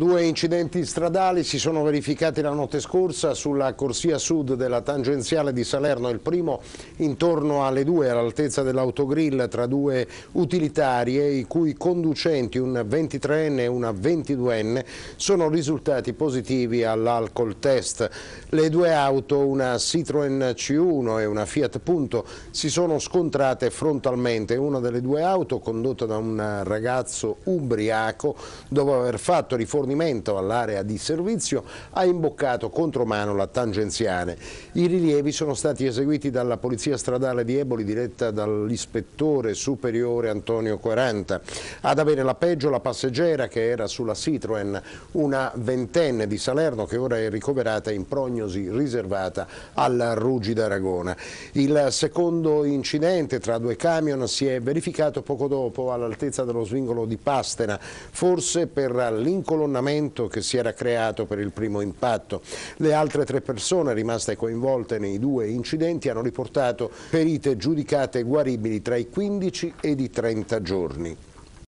Due incidenti stradali si sono verificati la notte scorsa sulla corsia sud della tangenziale di Salerno. Il primo intorno alle 2 all'altezza dell'autogrill tra due utilitarie i cui conducenti, un 23enne e una 22enne, sono risultati positivi all'alcol test. Le due auto, una Citroen C1 e una Fiat Punto, si sono scontrate frontalmente. Una delle due auto, condotta da un ragazzo ubriaco, dopo aver fatto riforma rifornimento all'area di servizio ha imboccato contromano la tangenziale. I rilievi sono stati eseguiti dalla Polizia Stradale di Eboli diretta dall'ispettore superiore Antonio 40. Ad avere la peggio la passeggera che era sulla Citroen, una ventenne di Salerno che ora è ricoverata in prognosi riservata alla Ruggi d'Aragona. Il secondo incidente tra due camion si è verificato poco dopo all'altezza dello svingolo di Pastena, forse per l'incolonnamento condizionamento che si era creato per il primo impatto. Le altre tre persone rimaste coinvolte nei due incidenti hanno riportato ferite giudicate guaribili tra i 15 ed i 30 giorni.